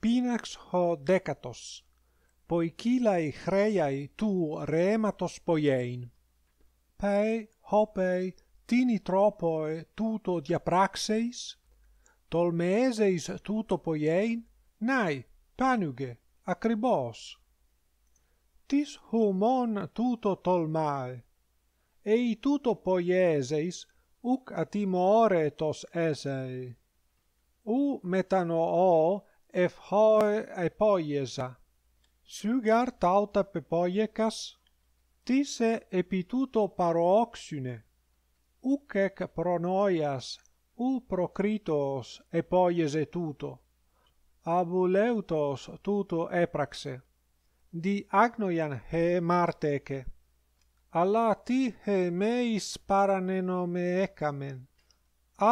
pinax ho decatos poikila i tu rematos poiein pe hope tini tropoe tuto diapraxeis? praxeis tolmeseis tuto poiein nai panuge acribos tis homon tuto tolmae Ei tuto poieseis uc atimoretos oretos esei u metanoo e phai epoiēsa sugar tauta pepoiēkas tise epituto paroxune uke k pronoias ul prokritos epoiēsetuto aboleutos touto epraxē di agnoian he marteke allati he meis paranenome ekamen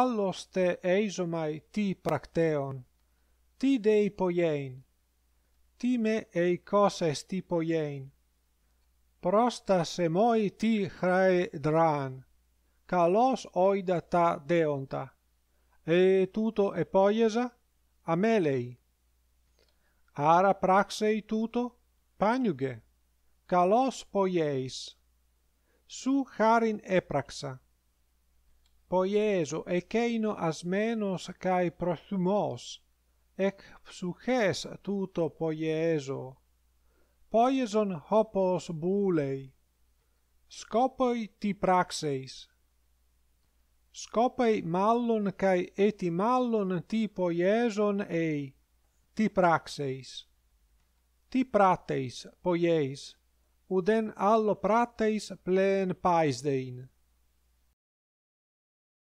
allo ste eisomai ti prakteon ti dei poiein ti me ei cosa sti poiein prosta se moi ti hrae dran kalos oida ta deonta e tuto e poiesa a melei ara praxei tuto panyuge kalos poies su harin e praxa poieso e keino asmenos kai prosumos ec psuches tuto poieso. Poieson hopos bulei. Scopoi ti praxeis. Scopoi mallon cae eti mallon ti poieson ei. Ti praxeis. Ti prateis poieis. Uden allo prateis plen paesdein.